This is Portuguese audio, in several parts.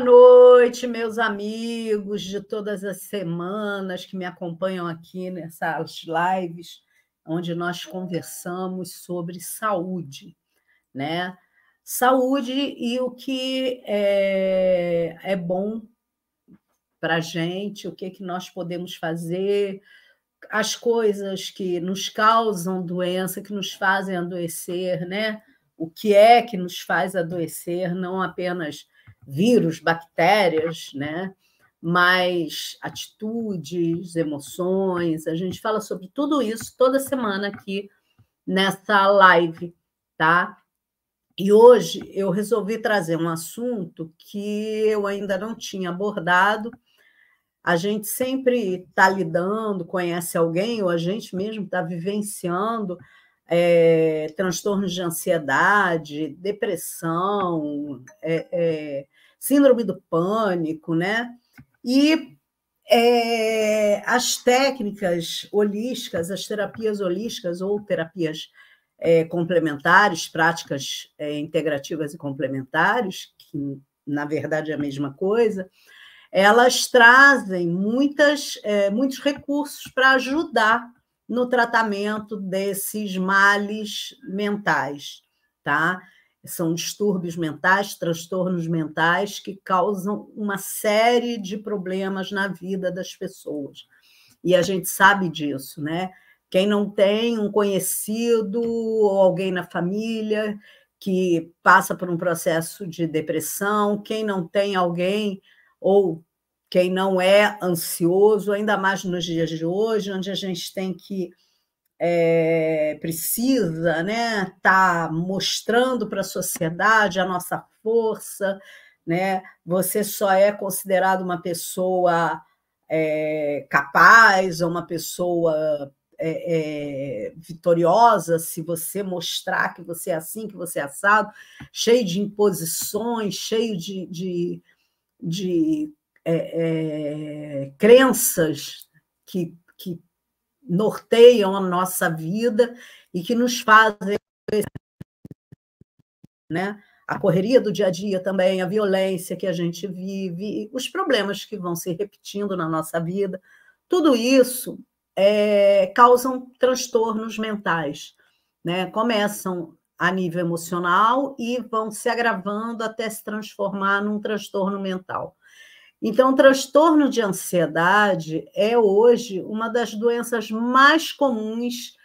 Boa noite, meus amigos de todas as semanas que me acompanham aqui nessas lives, onde nós conversamos sobre saúde, né? Saúde e o que é, é bom para a gente, o que, que nós podemos fazer, as coisas que nos causam doença, que nos fazem adoecer, né? O que é que nos faz adoecer, não apenas vírus, bactérias, né? mas atitudes, emoções. A gente fala sobre tudo isso toda semana aqui nessa live, tá? E hoje eu resolvi trazer um assunto que eu ainda não tinha abordado. A gente sempre está lidando, conhece alguém, ou a gente mesmo está vivenciando é, transtornos de ansiedade, depressão, é, é, síndrome do pânico, né? E é, as técnicas holísticas, as terapias holísticas ou terapias é, complementares, práticas é, integrativas e complementares, que na verdade é a mesma coisa, elas trazem muitas, é, muitos recursos para ajudar no tratamento desses males mentais, tá? São distúrbios mentais, transtornos mentais que causam uma série de problemas na vida das pessoas. E a gente sabe disso, né? Quem não tem um conhecido ou alguém na família que passa por um processo de depressão, quem não tem alguém ou quem não é ansioso, ainda mais nos dias de hoje, onde a gente tem que é, precisa né tá mostrando para a sociedade a nossa força né você só é considerado uma pessoa é, capaz ou uma pessoa é, é, vitoriosa se você mostrar que você é assim que você é assado cheio de imposições cheio de, de, de é, é, crenças que, que norteiam a nossa vida e que nos fazem né? a correria do dia a dia também, a violência que a gente vive, os problemas que vão se repetindo na nossa vida, tudo isso é, causam transtornos mentais, né? Começam a nível emocional e vão se agravando até se transformar num transtorno mental. Então, transtorno de ansiedade é hoje uma das doenças mais comuns,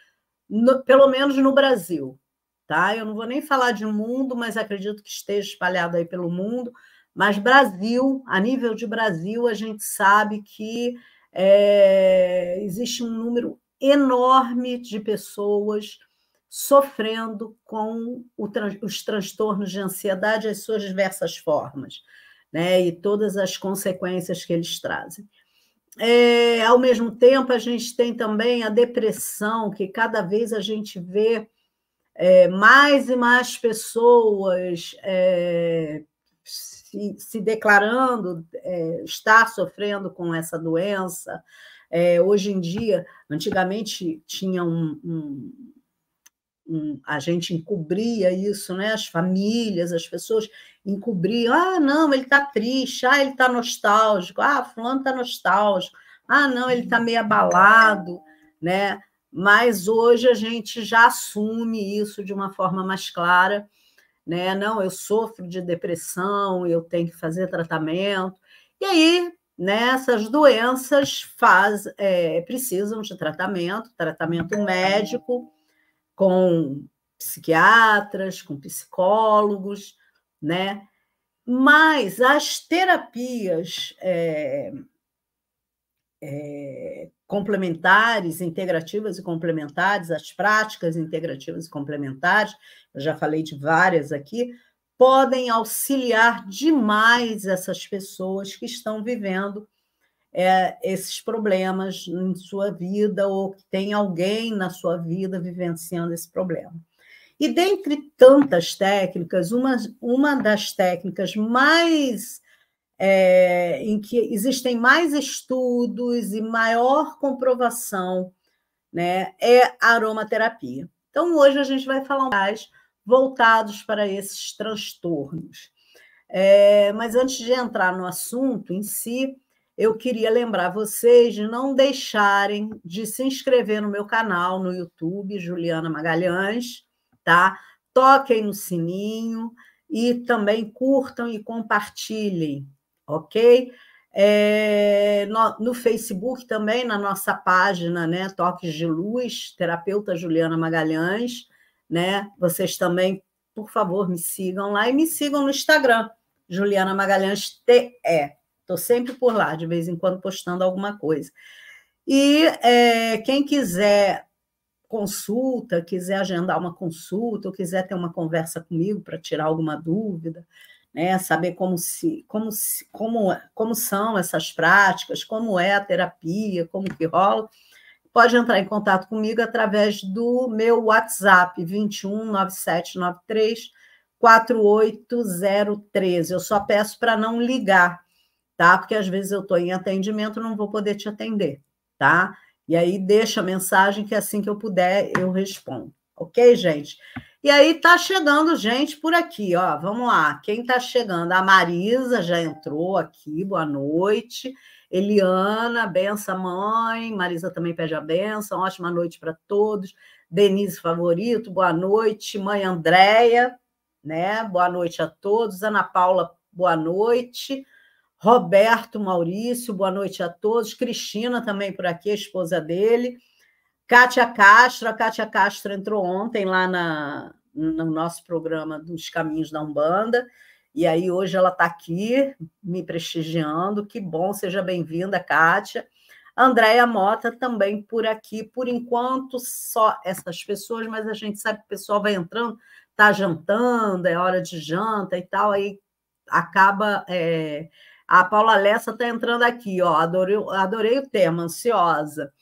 no, pelo menos no Brasil. Tá? Eu não vou nem falar de mundo, mas acredito que esteja espalhado aí pelo mundo. Mas Brasil, a nível de Brasil, a gente sabe que é, existe um número enorme de pessoas sofrendo com o, os transtornos de ansiedade, as suas diversas formas né, e todas as consequências que eles trazem. É, ao mesmo tempo, a gente tem também a depressão, que cada vez a gente vê é, mais e mais pessoas é, se, se, declarando é, estar sofrendo com essa doença. É, hoje em dia, antigamente tinha um, um, a gente encobria isso, né? as famílias, as pessoas, encobrir, ah, não, ele está triste, ah, ele está nostálgico, ah, fulano está nostálgico, ah, não, ele está meio abalado, né? Mas hoje a gente já assume isso de uma forma mais clara, né? Não, eu sofro de depressão, eu tenho que fazer tratamento. E aí, né, essas doenças faz, é, precisam de tratamento, tratamento médico, com psiquiatras, com psicólogos, né? Mas as terapias é, é, complementares, integrativas e complementares, as práticas integrativas e complementares, eu já falei de várias aqui, podem auxiliar demais essas pessoas que estão vivendo é, esses problemas em sua vida ou que tem alguém na sua vida vivenciando esse problema. E dentre tantas técnicas, uma, uma das técnicas mais é, em que existem mais estudos e maior comprovação né, é a aromaterapia. Então, hoje a gente vai falar mais voltados para esses transtornos. É, mas antes de entrar no assunto em si, eu queria lembrar vocês de não deixarem de se inscrever no meu canal no YouTube, Juliana Magalhães, tá? Toquem no sininho e também curtam e compartilhem, ok? É, no, no, Facebook também, na nossa página, né, Toques de Luz, terapeuta Juliana Magalhães, né? Vocês também, por favor, me sigam lá e me sigam no Instagram, Juliana Magalhães TE. Estou sempre por lá, de vez em quando postando alguma coisa. E é, quem quiser consulta, quiser agendar uma consulta, ou quiser ter uma conversa comigo para tirar alguma dúvida, né? Saber como se, como se, como, como são essas práticas, como é a terapia, como que rola, pode entrar em contato comigo através do meu WhatsApp 219793 48013. Eu só peço para não ligar, tá? Porque às vezes eu estou em atendimento, não vou poder te atender, tá? E aí deixa a mensagem que assim que eu puder eu respondo. Ok, gente? E aí tá chegando gente por aqui, ó. Vamos lá. Quem tá chegando? A Marisa já entrou aqui. Boa noite. Eliana, benção mãe. Marisa também pede a benção. Ótima noite para todos. Denise Favorito, boa noite. Mãe Andréia, né? Boa noite a todos. Ana Paula, boa noite. Roberto Maurício, boa noite a todos. Cristina também por aqui, esposa dele. Kátia Castro, a Kátia Castro entrou ontem lá na, no nosso programa dos Caminhos da Umbanda, e aí hoje ela está aqui me prestigiando. Que bom, seja bem-vinda, Kátia. Andréia Mota também por aqui. Por enquanto, só essas pessoas, mas a gente sabe que o pessoal vai entrando, está jantando, é hora de janta e tal, aí acaba. É a Paula Lessa está entrando aqui, ó. Adorei, adorei o tema, ansiosa.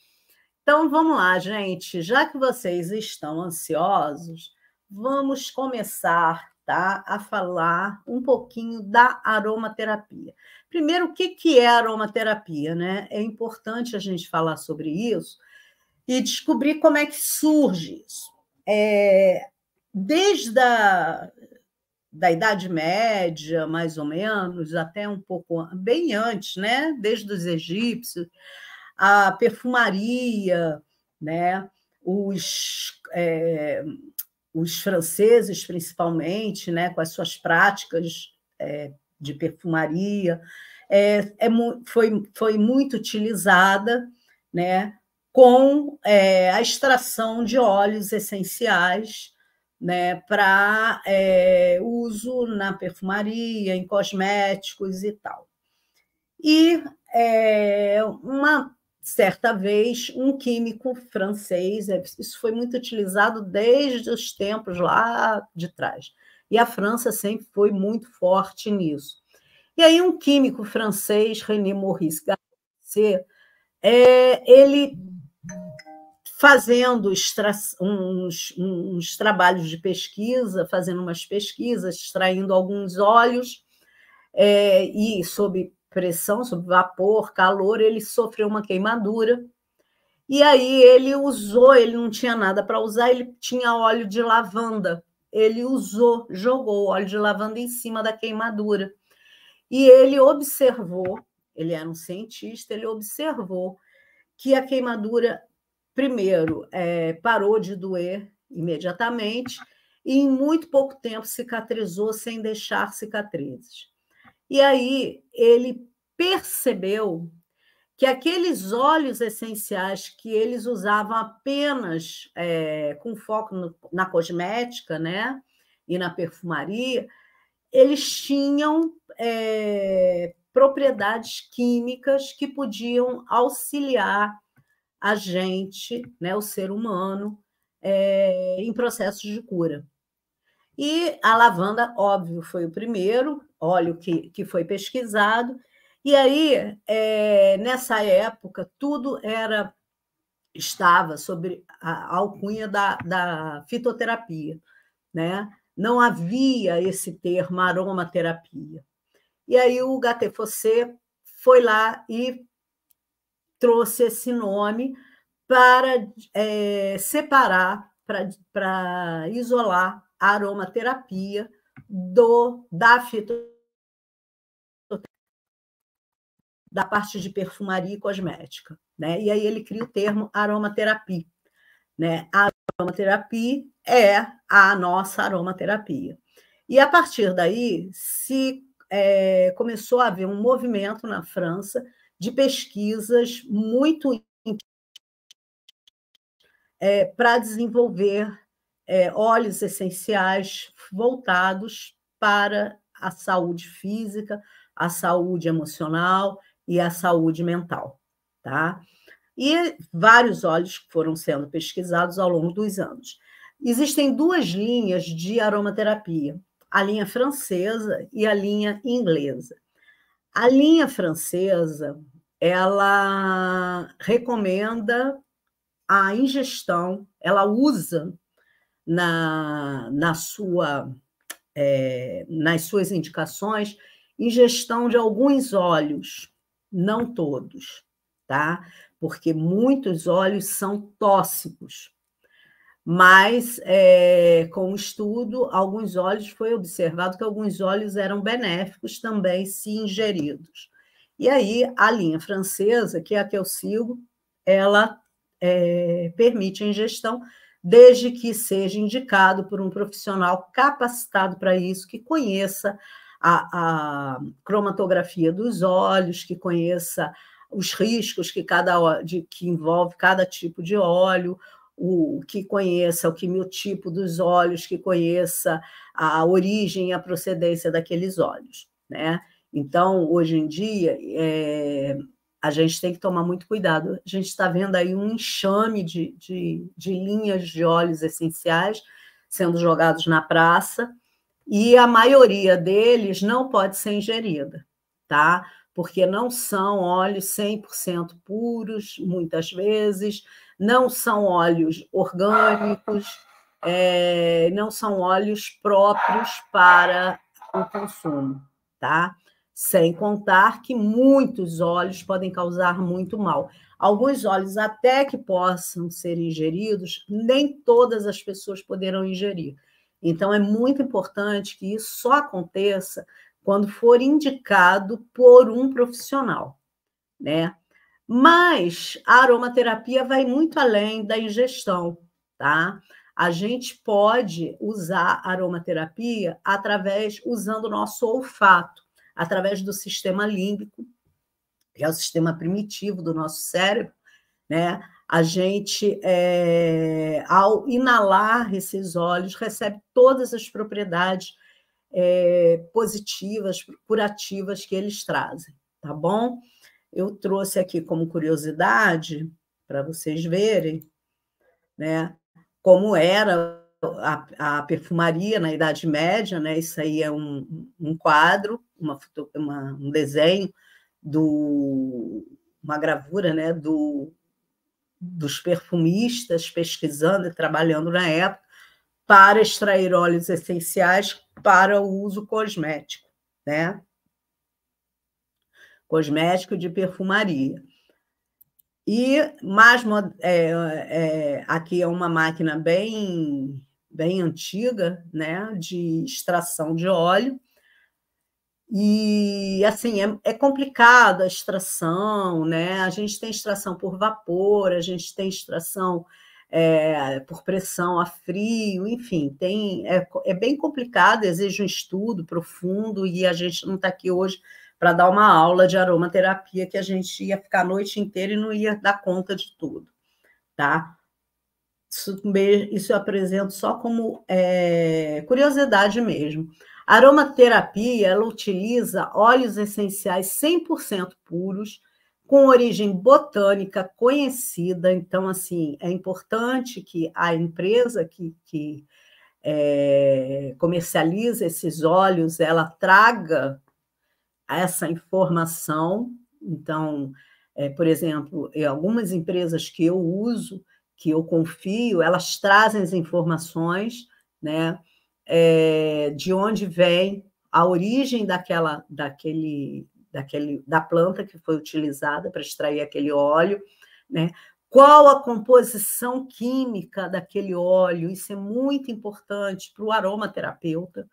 Então vamos lá, gente. Já que vocês estão ansiosos, vamos começar, tá, a falar um pouquinho da aromaterapia. Primeiro, o que que é aromaterapia, né? É importante a gente falar sobre isso e descobrir como é que surge isso. É, desde a da Idade Média, mais ou menos, até um pouco bem antes, né? Desde os egípcios, a perfumaria, né? Os, é, os franceses, principalmente, né? Com as suas práticas é, de perfumaria, é, é, foi, foi muito utilizada, né? Com é, a extração de óleos essenciais né, para é, uso na perfumaria, em cosméticos e tal. E é, uma certa vez, um químico francês, é, isso foi muito utilizado desde os tempos lá de trás, e a França sempre foi muito forte nisso. E aí, um químico francês, René Maurice Garcet, é, ele fazendo extra, uns, uns trabalhos de pesquisa, fazendo umas pesquisas, extraindo alguns óleos, é, e sob pressão, sob vapor, calor, ele sofreu uma queimadura. E aí ele usou, ele não tinha nada para usar, ele tinha óleo de lavanda. Ele usou, jogou óleo de lavanda em cima da queimadura. E ele observou, ele era um cientista, ele observou que a queimadura primeiro, é, parou de doer imediatamente e em muito pouco tempo cicatrizou sem deixar cicatrizes. E aí ele percebeu que aqueles óleos essenciais que eles usavam apenas é, com foco no, na cosmética, né, e na perfumaria, eles tinham é, propriedades químicas que podiam auxiliar a gente, né, o ser humano, é, em processos de cura. E a lavanda, óbvio, foi o primeiro óleo que, que foi pesquisado. E aí, é, nessa época, tudo era estava sobre a alcunha da, da fitoterapia, né? Não havia esse termo aromaterapia. E aí o Gattefossé foi lá e trouxe esse nome para é, separar, para isolar a aromaterapia do da fitoterapia da parte de perfumaria e cosmética, né? E aí ele cria o termo aromaterapia, né? A aromaterapia é a nossa aromaterapia. E a partir daí se é, começou a haver um movimento na França de pesquisas muito é, para desenvolver é, óleos essenciais voltados para a saúde física, a saúde emocional e a saúde mental, tá? E vários óleos foram sendo pesquisados ao longo dos anos. Existem duas linhas de aromaterapia, a linha francesa e a linha inglesa. A linha francesa, ela recomenda a ingestão, ela usa na, na sua, é, nas suas indicações ingestão de alguns óleos, não todos, tá? Porque muitos óleos são tóxicos mas é, com o estudo, alguns óleos foi observado que alguns óleos eram benéficos também se ingeridos. E aí a linha francesa, que é a que eu sigo, ela é, permite a ingestão desde que seja indicado por um profissional capacitado para isso, que conheça a, a cromatografia dos olhos, que conheça os riscos que cada de, que envolve cada tipo de óleo, o que conheça o quimiotipo dos olhos, que conheça a origem e a procedência daqueles olhos, né? Então, hoje em dia, é, a gente tem que tomar muito cuidado. A gente está vendo aí um enxame de, de, de linhas de óleos essenciais sendo jogados na praça, e a maioria deles não pode ser ingerida, tá? Porque não são óleos 100% puros, muitas vezes, não são óleos orgânicos, é, não são óleos próprios para o consumo, tá? Sem contar que muitos óleos podem causar muito mal. Alguns óleos até que possam ser ingeridos, nem todas as pessoas poderão ingerir. Então é muito importante que isso só aconteça quando for indicado por um profissional, né? Mas a aromaterapia vai muito além da ingestão, tá? A gente pode usar aromaterapia através usando o nosso olfato, através do sistema límbico, que é o sistema primitivo do nosso cérebro, né? A gente, é, ao inalar esses óleos, recebe todas as propriedades é, positivas, curativas que eles trazem, tá bom? eu trouxe aqui como curiosidade para vocês verem, né, como era a, a, perfumaria na Idade Média, né? Isso aí é um, um quadro, uma, uma, um desenho do uma gravura, né, do, dos perfumistas pesquisando e trabalhando na época para extrair óleos essenciais para o uso cosmético, né? cosmético e de perfumaria. E mais é, é, aqui é uma máquina bem bem antiga, né, de extração de óleo. E assim é, é complicado a extração, né? A gente tem extração por vapor, a gente tem extração é, por pressão a frio, enfim, tem é, é bem complicado, exige um estudo profundo e a gente não está aqui hoje para dar uma aula de aromaterapia que a gente ia ficar a noite inteira e não ia dar conta de tudo, tá? Isso, isso eu apresento só como é, curiosidade mesmo. A aromaterapia, ela utiliza óleos essenciais 100% puros, com origem botânica conhecida. Então, assim, é importante que a empresa que, que é, comercializa esses óleos, ela traga essa informação. Então, é, por exemplo, algumas empresas que eu uso, que eu confio, elas trazem as informações, né? É, de onde vem a origem daquela, daquele, daquele, da planta que foi utilizada para extrair aquele óleo, né? Qual a composição química daquele óleo? Isso é muito importante para o aromaterapeuta,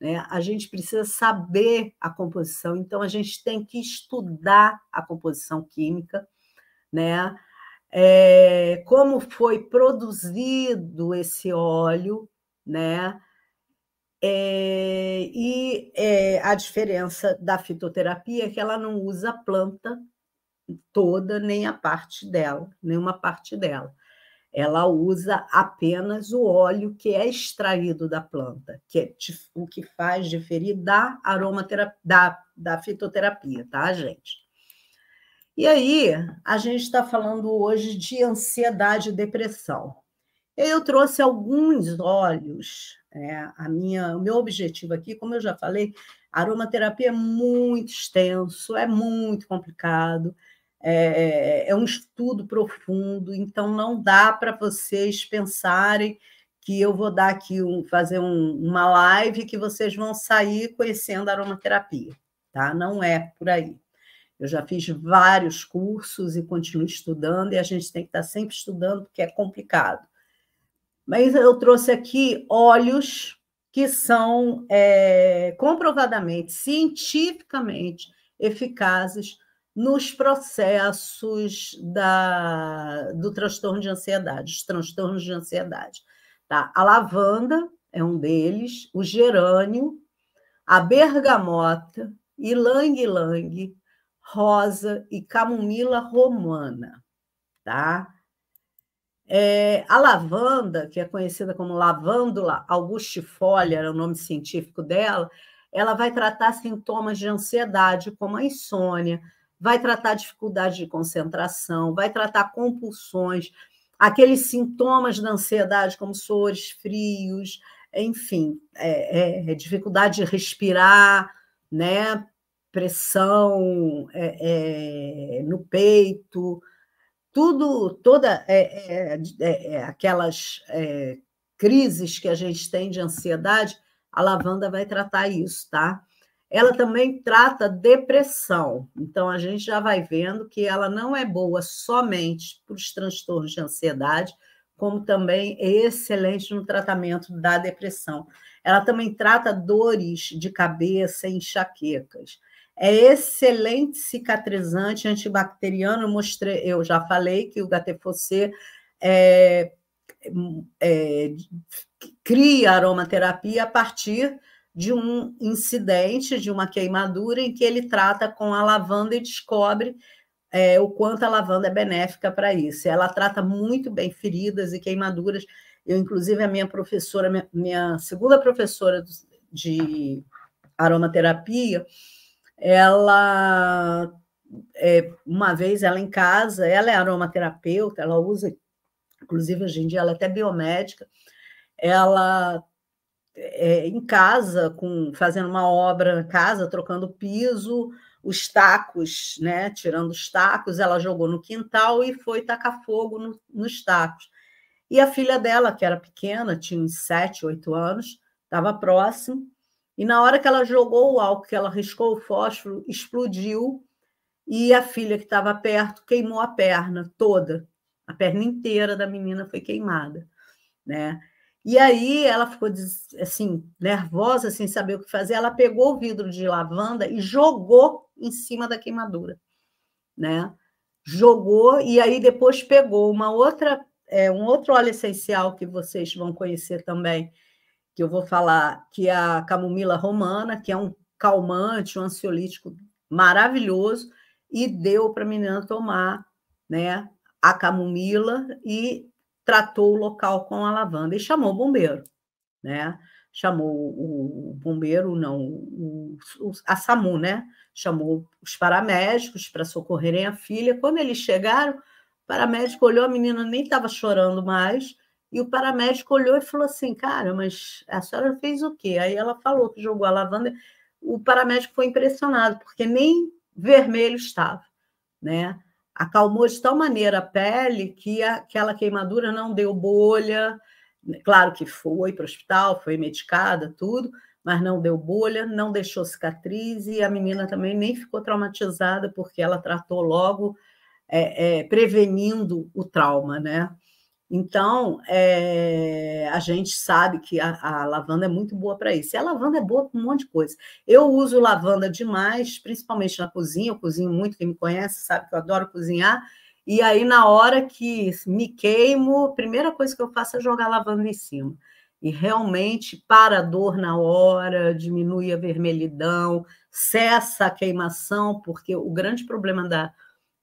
né? A gente precisa saber a composição, então a gente tem que estudar a composição química, né? É, como foi produzido esse óleo, né? É, e é, a diferença da fitoterapia é que ela não usa a planta toda, nem a parte dela, nenhuma parte dela ela usa apenas o óleo que é extraído da planta, que é o que faz diferir da aromaterapia, da, da fitoterapia, tá, gente? E aí, a gente está falando hoje de ansiedade e depressão. Eu trouxe alguns óleos. É, a minha, o meu objetivo aqui, como eu já falei, aromaterapia é muito extenso, é muito complicado. É, é, é um estudo profundo, então não dá para vocês pensarem que eu vou dar aqui um, fazer um, uma live que vocês vão sair conhecendo aromaterapia, tá? Não é por aí. Eu já fiz vários cursos e continuo estudando, e a gente tem que estar tá sempre estudando, porque é complicado. Mas eu trouxe aqui óleos que são é, comprovadamente, cientificamente eficazes nos processos da, do transtorno de ansiedade, os transtornos de ansiedade. Tá? A lavanda é um deles, o gerânio, a bergamota, ylang-ylang, rosa e camomila romana. Tá? É, a lavanda, que é conhecida como lavândula augustifolia, era o nome científico dela, ela vai tratar sintomas de ansiedade, como a insônia, vai tratar dificuldade de concentração, vai tratar compulsões, aqueles sintomas da ansiedade, como suores, frios, enfim, é, é, é dificuldade de respirar, né? pressão é, é no peito, tudo, toda é, aquelas crises que a gente tem de ansiedade, a lavanda vai tratar isso, tá? Ela também trata depressão. Então, a gente já vai vendo que ela não é boa somente para os transtornos de ansiedade, como também é excelente no tratamento da depressão. Ela também trata dores de cabeça e enxaquecas. É excelente cicatrizante antibacteriano. Eu, mostrei, eu já falei que o HTFC é, é, cria aromaterapia a partir de um incidente, de uma queimadura, em que ele trata com a lavanda e descobre é, o quanto a lavanda é benéfica para isso. Ela trata muito bem feridas e queimaduras. Eu, inclusive, a minha professora, minha, minha segunda professora de aromaterapia, ela é, uma vez ela em casa, ela é aromaterapeuta, ela usa, inclusive hoje em dia ela é até biomédica, ela é, em casa, com fazendo uma obra casa, trocando piso, os tacos, né? Tirando os tacos, ela jogou no quintal e foi tacar fogo no, nos tacos. E a filha dela, que era pequena, tinha uns 7, 8 anos, estava próximo, e na hora que ela jogou o álcool, que ela riscou o fósforo, explodiu, e a filha que estava perto queimou a perna toda, a perna inteira da menina foi queimada, né? E aí ela ficou assim, nervosa, sem saber o que fazer. Ela pegou o vidro de lavanda e jogou em cima da queimadura, né? Jogou e aí depois pegou uma outra, é, um outro óleo essencial que vocês vão conhecer também, que eu vou falar, que é a camomila romana, que é um calmante, um ansiolítico maravilhoso, e deu para a menina tomar, né? A camomila e tratou o local com a lavanda e chamou o bombeiro, né? Chamou o, bombeiro, não, o, o, a SAMU, né? Chamou os paramédicos para socorrerem a filha. Quando eles chegaram, o paramédico olhou, a menina nem estava chorando mais, e o paramédico olhou e falou assim: Cara, mas a senhora fez o quê? Aí ela falou que jogou a lavanda. O paramédico foi impressionado, porque nem vermelho estava, né? acalmou de tal maneira a pele que aquela queimadura não deu bolha. Claro que foi para o hospital, foi medicada, tudo, mas não deu bolha, não deixou cicatriz e a menina também nem ficou traumatizada porque ela tratou logo, é, é, prevenindo o trauma, né? Então, é, a gente sabe que a, a, lavanda é muito boa para isso. E a lavanda é boa para um monte de coisa. Eu uso lavanda demais, principalmente na cozinha. Eu cozinho muito, quem me conhece sabe que eu adoro cozinhar. E aí, na hora que me queimo, a primeira coisa que eu faço é jogar lavanda em cima. E realmente para a dor na hora, diminui a vermelhidão, cessa a queimação, porque o grande problema da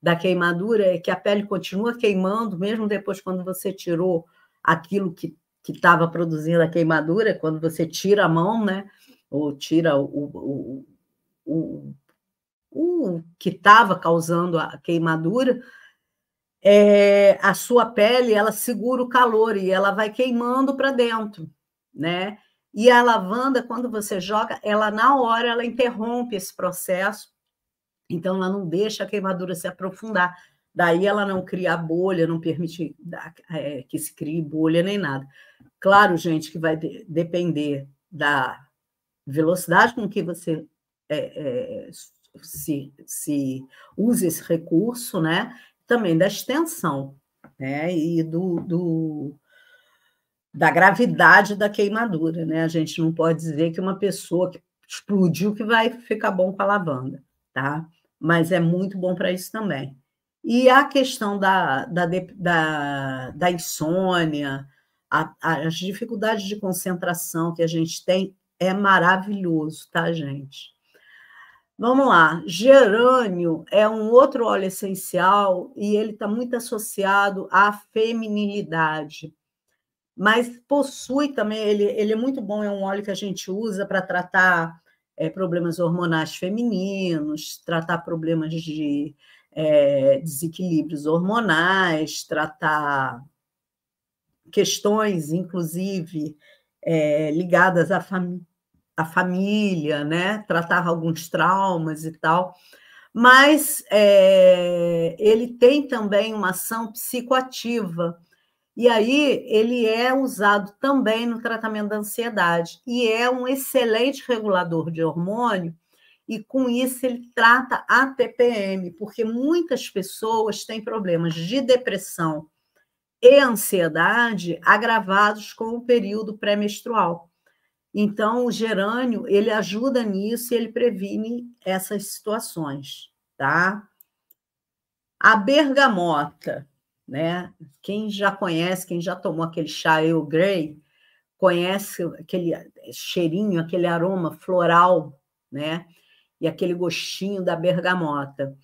da queimadura é que a pele continua queimando, mesmo depois quando você tirou aquilo que estava produzindo a queimadura, quando você tira a mão, né? Ou tira o, o, o, o que estava causando a queimadura, é, a sua pele ela segura o calor e ela vai queimando para dentro, né? E a lavanda, quando você joga, ela na hora ela interrompe esse processo então, ela não deixa a queimadura se aprofundar. Daí ela não cria bolha, não permite é, que se crie bolha nem nada. Claro, gente, que vai depender da velocidade com que você é, é, se, se usa esse recurso, né? Também da extensão, né? E do, do da gravidade da queimadura, né? A gente não pode dizer que uma pessoa que explodiu que vai ficar bom com a lavanda, tá? mas é muito bom para isso também. E a questão da, da, da, da insônia, a, as dificuldades de concentração que a gente tem é maravilhoso, tá, gente? Vamos lá. Gerânio é um outro óleo essencial e ele está muito associado à feminilidade. Mas possui também, ele, ele é muito bom, é um óleo que a gente usa para tratar é, problemas hormonais femininos, tratar problemas de é, desequilíbrios hormonais, tratar questões, inclusive, é, ligadas à, fami à família, né? tratar alguns traumas e tal. Mas ele tem também uma ação psicoativa e aí ele é usado também no tratamento da ansiedade e é um excelente regulador de hormônio e com isso ele trata a TPM, porque muitas pessoas têm problemas de depressão e ansiedade agravados com o período pré-menstrual. Então, o gerânio, ele ajuda nisso e ele previne essas situações, tá? A bergamota né? Quem já conhece, quem já tomou aquele chá Earl Grey, conhece aquele cheirinho, aquele aroma floral, né? E aquele gostinho da bergamota.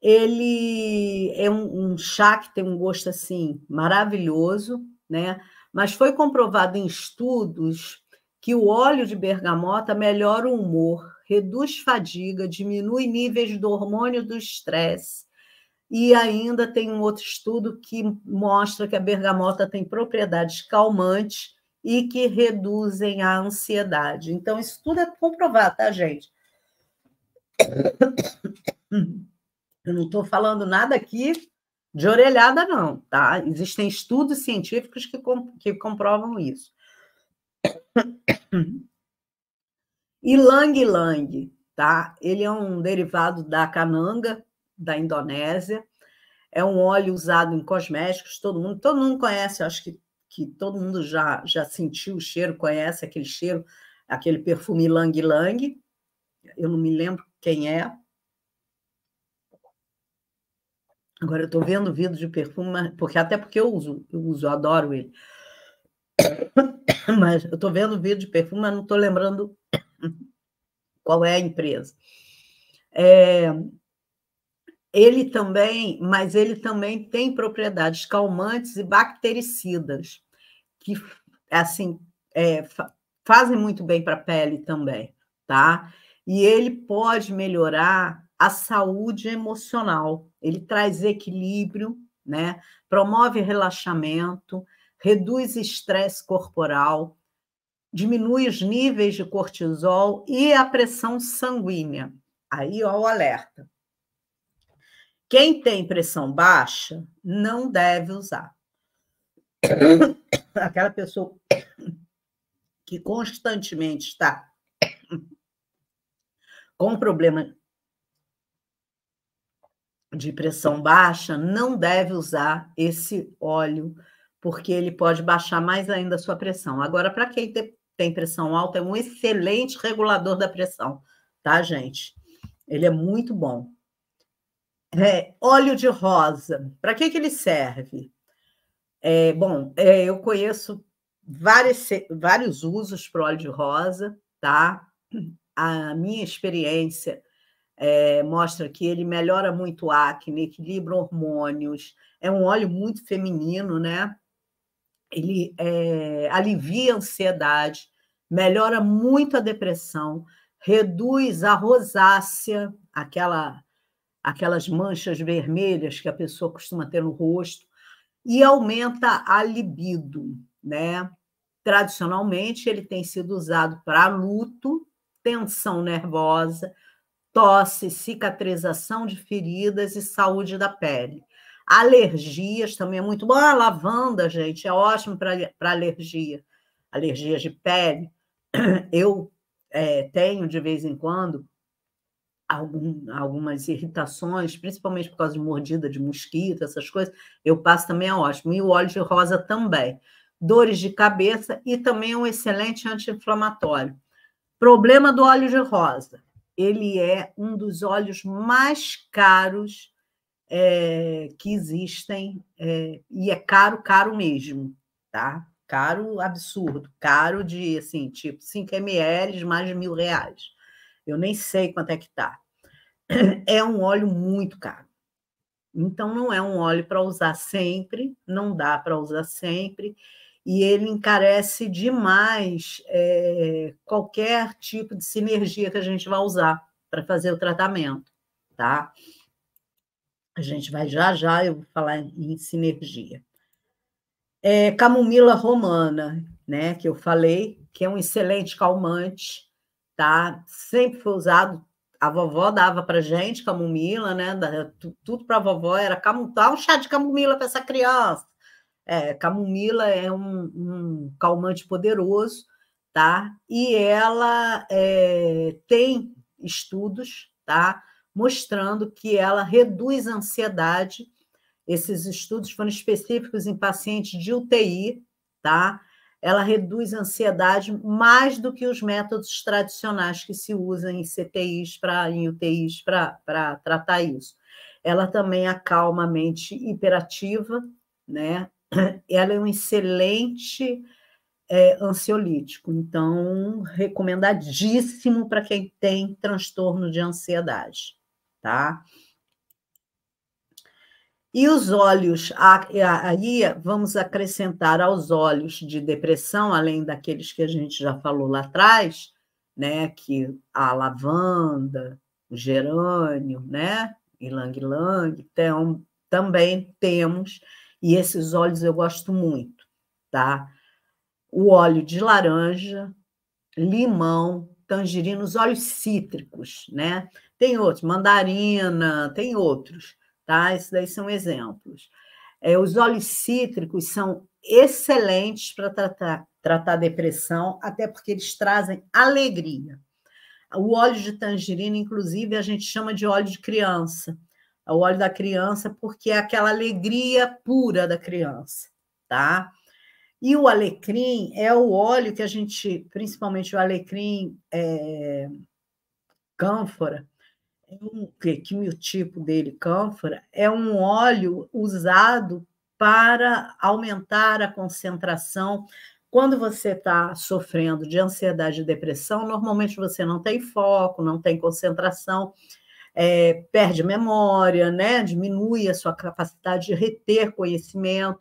Ele é um, um chá que tem um gosto assim maravilhoso, né? Mas foi comprovado em estudos que o óleo de bergamota melhora o humor, reduz fadiga, diminui níveis do hormônio do estresse, e ainda tem um outro estudo que mostra que a bergamota tem propriedades calmantes e que reduzem a ansiedade. Então, isso tudo é comprovado, tá, gente? Eu não estou falando nada aqui de orelhada, não, tá? Existem estudos científicos que, comp que comprovam isso. E Lang Lang, tá? Ele é um derivado da cananga, da Indonésia. É um óleo usado em cosméticos, todo mundo, todo mundo conhece, acho que, que todo mundo já, já sentiu o cheiro, conhece aquele cheiro, aquele perfume Lang Lang. Eu não me lembro quem é. Agora eu estou vendo vidro de perfume, porque até porque eu uso, eu uso, eu adoro ele. Mas eu estou vendo vídeo de perfume, mas não estou lembrando qual é a empresa. É, ele também, mas ele também tem propriedades calmantes e bactericidas, que assim é, fazem muito bem para a pele também, tá? E ele pode melhorar a saúde emocional. Ele traz equilíbrio, né? Promove relaxamento, reduz estresse corporal, diminui os níveis de cortisol e a pressão sanguínea. Aí ó o alerta. Quem tem pressão baixa não deve usar. Aquela pessoa que constantemente está com problema de pressão baixa não deve usar esse óleo, porque ele pode baixar mais ainda a sua pressão. Agora, para quem tem pressão alta, é um excelente regulador da pressão, tá, gente? Ele é muito bom. É, óleo de rosa. Para que, que ele serve? É, bom, é, eu conheço várias, vários usos para óleo de rosa, tá? A minha experiência é, mostra que ele melhora muito o acne, equilibra hormônios, é um óleo muito feminino, né? Ele é, alivia a ansiedade, melhora muito a depressão, reduz a rosácea, aquela aquelas manchas vermelhas que a pessoa costuma ter no rosto, e aumenta a libido, né? Tradicionalmente, ele tem sido usado para luto, tensão nervosa, tosse, cicatrização de feridas e saúde da pele. Alergias também é muito bom. a ah, lavanda, gente, é ótimo para alergia, alergias de pele. Eu é, tenho de vez em quando algum, algumas irritações, principalmente por causa de mordida de mosquito, essas coisas, eu passo também é ótimo. E o óleo de rosa também. Dores de cabeça e também é um excelente anti-inflamatório. Problema do óleo de rosa. Ele é um dos óleos mais caros é, que existem, é, e é caro, caro mesmo, tá? Caro absurdo, caro de, assim, tipo, 5 ml, mais de mil reais. Eu nem sei quanto é que tá é um óleo muito caro. Então, não é um óleo para usar sempre, não dá para usar sempre, e ele encarece demais é, qualquer tipo de sinergia que a gente vai usar para fazer o tratamento, tá? A gente vai já já, eu vou falar em sinergia. É, camomila romana, né, que eu falei, que é um excelente calmante, tá? Sempre foi usado a vovó dava para gente camomila, né? Tudo para a vovó era camutar um chá de camomila para essa criança. É, camomila é um, um, calmante poderoso, tá? E ela é, tem estudos, tá? Mostrando que ela reduz a ansiedade. Esses estudos foram específicos em pacientes de UTI, tá? ela reduz a ansiedade mais do que os métodos tradicionais que se usam em CTIs, pra, em UTIs, para tratar isso. Ela também acalma a mente hiperativa, né? Ela é um excelente é, ansiolítico, então recomendadíssimo para quem tem transtorno de ansiedade, tá? E os olhos, aí vamos acrescentar aos olhos de depressão, além daqueles que a gente já falou lá atrás, né, que a lavanda, o gerânio, né, lang lang, então, também temos, e esses olhos eu gosto muito, tá? O óleo de laranja, limão, tangerina, os óleos cítricos, né? Tem outros, mandarina, tem outros tá? Isso daí são exemplos. É, os óleos cítricos são excelentes para tratar, tratar depressão, até porque eles trazem alegria. O óleo de tangerina, inclusive, a gente chama de óleo de criança. É o óleo da criança porque é aquela alegria pura da criança, tá? E o alecrim é o óleo que a gente, principalmente o alecrim é, cânfora, o que, que o tipo dele, cânfora, é um óleo usado para aumentar a concentração. Quando você está sofrendo de ansiedade e depressão, normalmente você não tem foco, não tem concentração, é, perde memória, né? diminui a sua capacidade de reter conhecimento.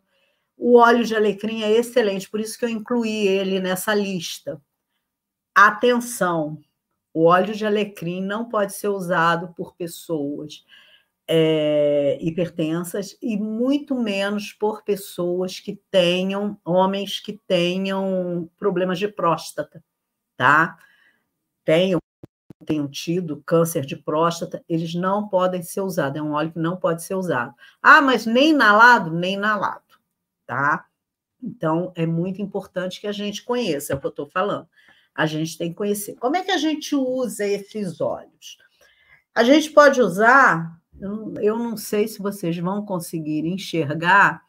O óleo de alecrim é excelente, por isso que eu incluí ele nessa lista. Atenção, o óleo de alecrim não pode ser usado por pessoas é, hipertensas e muito menos por pessoas que tenham, homens que tenham problemas de próstata, tá? Tenham, tenham tido câncer de próstata, eles não podem ser usados, é um óleo que não pode ser usado. Ah, mas nem inalado? Nem inalado, tá? Então, é muito importante que a gente conheça, é o que eu estou falando. A gente tem que conhecer. Como é que a gente usa esses olhos? A gente pode usar, eu não sei se vocês vão conseguir enxergar,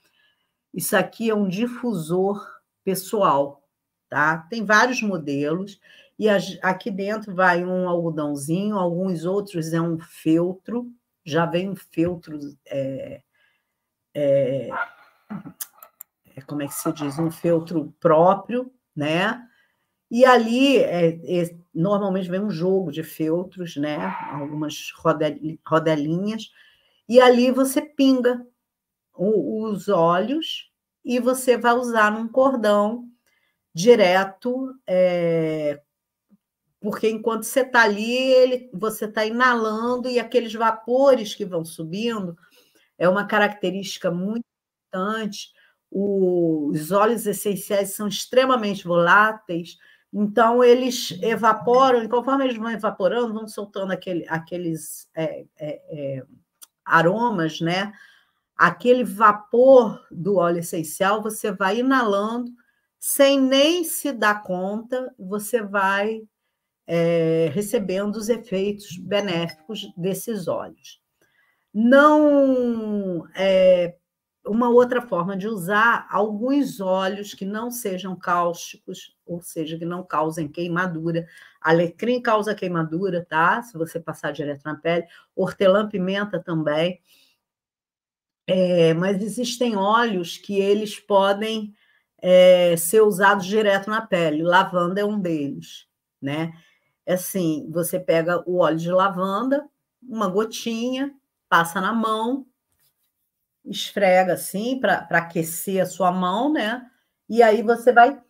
isso aqui é um difusor pessoal, tá? Tem vários modelos e aqui dentro vai um algodãozinho, alguns outros é um feltro, já vem um feltro, é, é, é como é que se diz, um feltro próprio, né? E ali, é, é, normalmente, vem um jogo de feltros, né? algumas rodelinhas, e ali você pinga o, os olhos e você vai usar num cordão direto, é, porque enquanto você está ali, ele, você está inalando e aqueles vapores que vão subindo é uma característica muito importante. O, os óleos essenciais são extremamente voláteis, então, eles evaporam, e conforme eles vão evaporando, vão soltando aquele, aqueles é, é, é, aromas, né? Aquele vapor do óleo essencial, você vai inalando, sem nem se dar conta, você vai é, recebendo os efeitos benéficos desses óleos. Não é, uma outra forma de usar alguns óleos que não sejam cáusticos, ou seja, que não causem queimadura. Alecrim causa queimadura, tá? Se você passar direto na pele. Hortelã, pimenta também. É, mas existem óleos que eles podem é, ser usados direto na pele. Lavanda é um deles, né? É assim, você pega o óleo de lavanda, uma gotinha, passa na mão, esfrega assim para aquecer a sua mão, né? E aí você vai.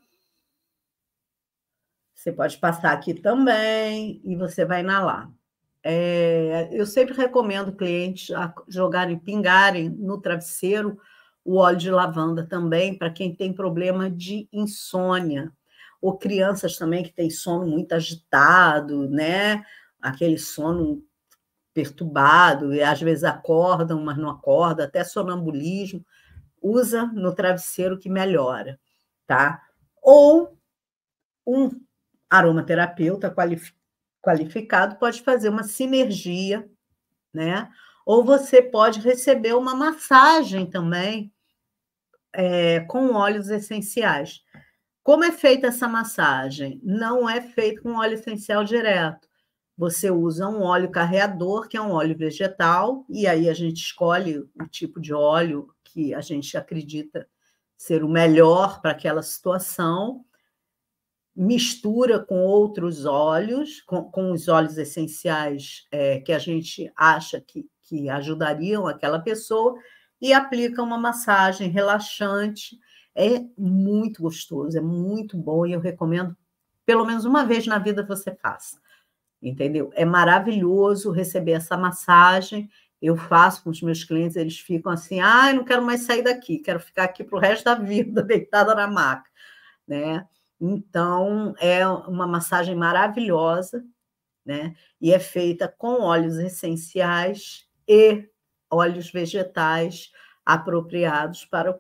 Você pode passar aqui também e você vai inalar. É, eu sempre recomendo clientes jogarem, pingarem no travesseiro o óleo de lavanda também, para quem tem problema de insônia, ou crianças também que têm sono muito agitado, né? Aquele sono perturbado, e às vezes acordam, mas não acorda, até sonambulismo, usa no travesseiro que melhora, tá? Ou um aromaterapeuta qualificado pode fazer uma sinergia, né? Ou você pode receber uma massagem também é, com óleos essenciais. Como é feita essa massagem? Não é feita com óleo essencial direto você usa um óleo carreador, que é um óleo vegetal, e aí a gente escolhe o tipo de óleo que a gente acredita ser o melhor para aquela situação, mistura com outros óleos, com, com os óleos essenciais é, que a gente acha que, que ajudariam aquela pessoa, e aplica uma massagem relaxante. É muito gostoso, é muito bom e eu recomendo, pelo menos uma vez na vida, você faça entendeu? É maravilhoso receber essa massagem. Eu faço com os meus clientes, eles ficam assim, ah, eu não quero mais sair daqui, quero ficar aqui para o resto da vida, deitada na maca, né? Então, é uma massagem maravilhosa, né? E é feita com óleos essenciais e óleos vegetais apropriados para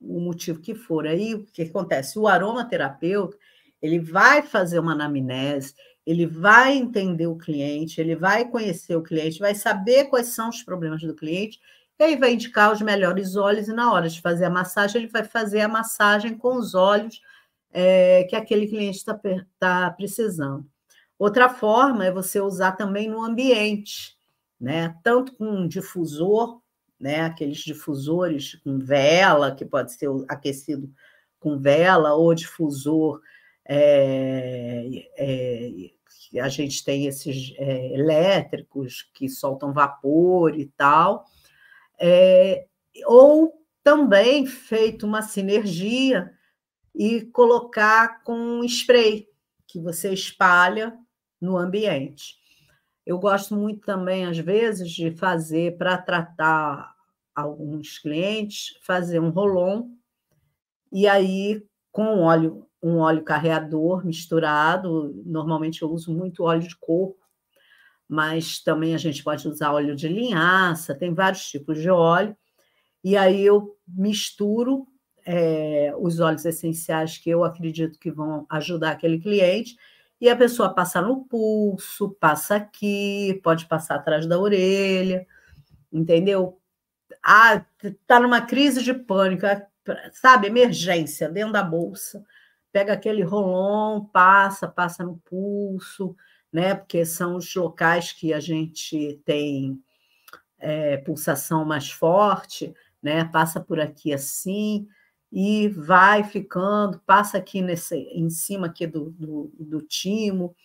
o motivo que for. Aí, o que acontece? O aromaterapeuta, ele vai fazer uma anamnese, ele vai entender o cliente, ele vai conhecer o cliente, vai saber quais são os problemas do cliente, e aí vai indicar os melhores olhos, e na hora de fazer a massagem, ele vai fazer a massagem com os olhos é, que aquele cliente está tá precisando. Outra forma é você usar também no ambiente, né? Tanto com um difusor, né? Aqueles difusores com vela, que pode ser aquecido com vela, ou difusor. É, é, que a gente tem esses é, elétricos que soltam vapor e tal, é, ou também feito uma sinergia e colocar com spray que você espalha no ambiente. Eu gosto muito também, às vezes, de fazer para tratar alguns clientes, fazer um rolon e aí com óleo um óleo carreador misturado. Normalmente eu uso muito óleo de coco, mas também a gente pode usar óleo de linhaça, tem vários tipos de óleo. E aí eu misturo é, os óleos essenciais que eu acredito que vão ajudar aquele cliente. E a pessoa passa no pulso, passa aqui, pode passar atrás da orelha, entendeu? Ah, tá numa crise de pânico, é sabe? Emergência dentro da bolsa pega aquele rolon, passa, passa no pulso, né? Porque são os locais que a gente tem é, pulsação mais forte, né? Passa por aqui assim e vai ficando, passa aqui nesse, em cima aqui do, do, do timo,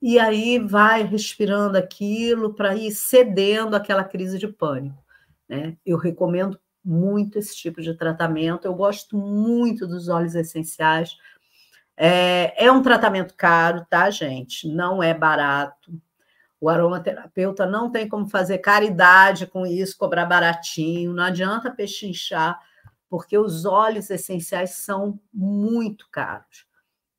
e aí vai respirando aquilo para ir cedendo àquela crise de pânico. Né? Eu recomendo muito esse tipo de tratamento. Eu gosto muito dos óleos essenciais. É, é um tratamento caro, tá, gente? Não é barato. O aromaterapeuta não tem como fazer caridade com isso, cobrar baratinho, não adianta pechinchar, porque os óleos essenciais são muito caros,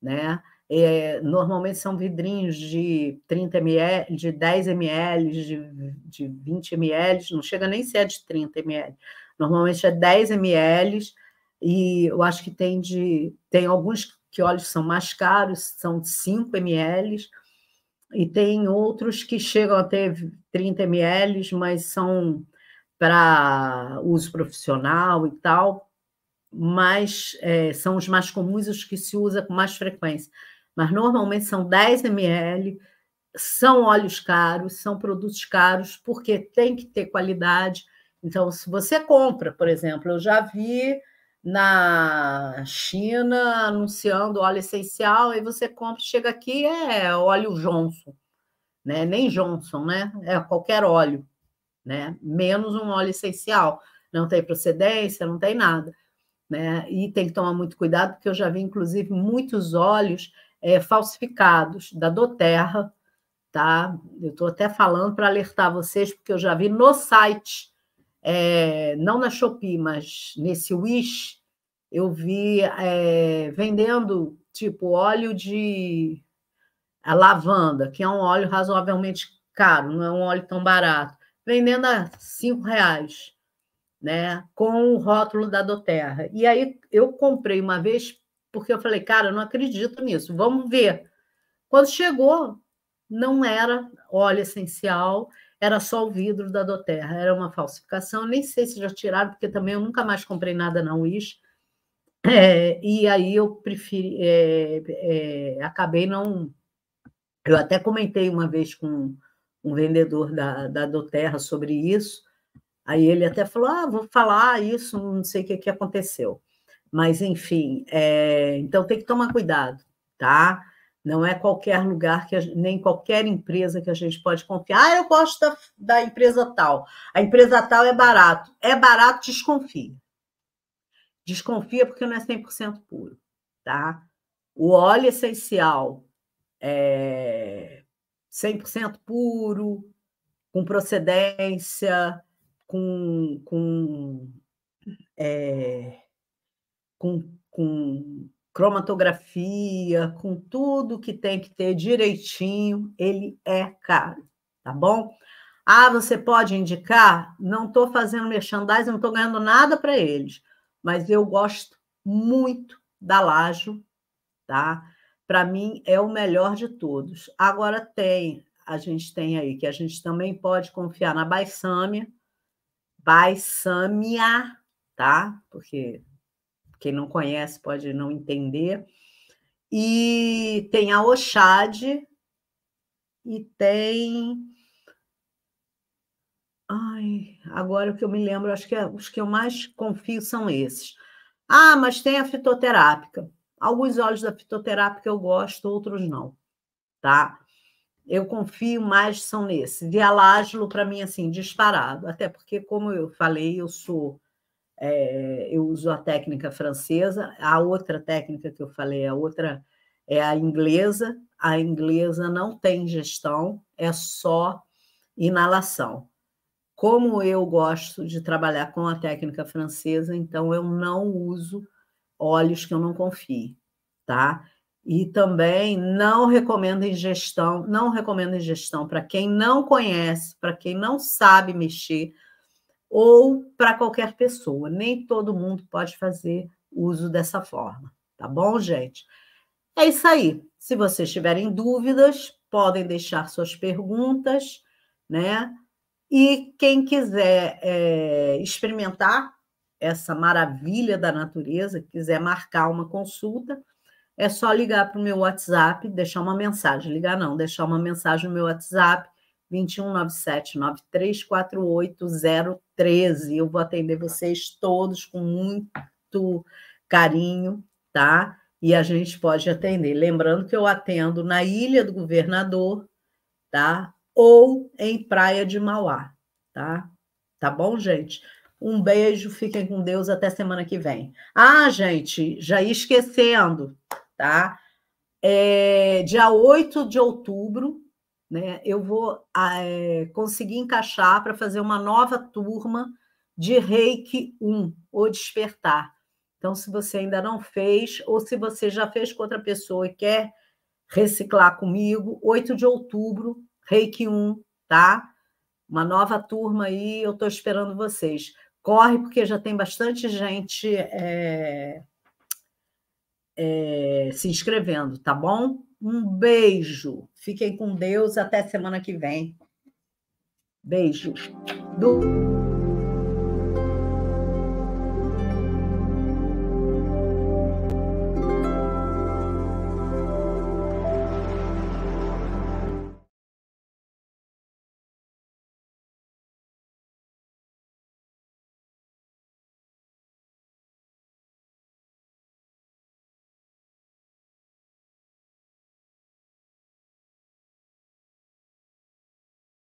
né? É, normalmente são vidrinhos de 30 ml, de 10 ml, de, de 20 ml, não chega nem a ser de 30 ml, Normalmente é 10 ml, e eu acho que tem de. Tem alguns que óleos são mais caros, são 5 ml, e tem outros que chegam a ter 30 ml, mas são para uso profissional e tal, mas é, são os mais comuns, os que se usa com mais frequência. Mas normalmente são 10 ml, são óleos caros, são produtos caros, porque tem que ter qualidade, então, se você compra, por exemplo, eu já vi na China anunciando óleo essencial, aí você compra, chega aqui, é óleo Johnson, né? Nem Johnson, né? É qualquer óleo, né? Menos um óleo essencial. Não tem procedência, não tem nada, né? E tem que tomar muito cuidado, porque eu já vi, inclusive, muitos óleos é, falsificados da Doterra, tá? Eu estou até falando para alertar vocês, porque eu já vi no site é, não na Shopee, mas nesse Wish, eu vi é, vendendo tipo óleo de lavanda, que é um óleo razoavelmente caro, não é um óleo tão barato, vendendo a cinco reais, né, com o rótulo da Doterra. E aí eu comprei uma vez porque eu falei, cara, eu não acredito nisso, vamos ver. Quando chegou, não era óleo essencial, era só o vidro da Doterra, era uma falsificação. Nem sei se já tiraram, porque também eu nunca mais comprei nada na Wish. É, e aí eu preferi, é, é, acabei não. Eu até comentei uma vez com um vendedor da, da Doterra sobre isso. Aí ele até falou: ah, vou falar isso, não sei o que, que aconteceu. Mas, enfim, é, então tem que tomar cuidado, tá? Não é qualquer lugar, que a, nem qualquer empresa que a gente pode confiar. Ah, eu gosto da, da empresa tal. A empresa tal é barato. É barato, desconfia. Desconfia porque não é 100% puro, tá? O óleo essencial é 100% puro, com procedência, com, com, é, com, com cromatografia, com tudo que tem que ter direitinho, ele é caro, tá bom? Ah, você pode indicar? Não estou fazendo merchandising, não estou ganhando nada para eles, mas eu gosto muito da Lajo, tá? Para mim é o melhor de todos. Agora tem, a gente tem aí que a gente também pode confiar na Baissâmia, Baissâmia, tá? Porque quem não conhece pode não entender. E tem a Oxade e tem. Ai, agora o que eu me lembro, acho que é, os que eu mais confio são esses. Ah, mas tem a fitoterápica. Alguns olhos da fitoterápica eu gosto, outros não, tá? Eu confio mais são nesse. Vialágilo, para mim, assim, disparado. Até porque, como eu falei, eu sou é, eu uso a técnica francesa, a outra técnica que eu falei, a outra é a inglesa. A inglesa não tem ingestão, é só inalação. Como eu gosto de trabalhar com a técnica francesa, então eu não uso óleos que eu não confie, tá? E também não recomendo ingestão, não recomendo ingestão para quem não conhece, para quem não sabe mexer, ou para qualquer pessoa. Nem todo mundo pode fazer uso dessa forma, tá bom, gente? É isso aí. Se vocês tiverem dúvidas, podem deixar suas perguntas, né? E quem quiser é, experimentar essa maravilha da natureza, quiser marcar uma consulta, é só ligar para o meu WhatsApp, deixar uma mensagem. Ligar não, deixar uma mensagem no meu WhatsApp 21979348013. Eu vou atender vocês todos com muito carinho, tá? E a gente pode atender. Lembrando que eu atendo na Ilha do Governador, tá? Ou em Praia de Mauá, tá? Tá bom, gente? Um beijo, fiquem com Deus até semana que vem. Ah, gente, já ia esquecendo, tá? É, dia 8 de outubro, né? Eu vou ah, é, conseguir encaixar para fazer uma nova turma de Reiki 1, ou despertar. Então, se você ainda não fez, ou se você já fez com outra pessoa e quer reciclar comigo, 8 de outubro, Reiki 1, tá? Uma nova turma aí, eu estou esperando vocês. Corre, porque já tem bastante gente é, é, se inscrevendo, tá bom? Um beijo. Fiquem com Deus. Até semana que vem. Beijos. Do...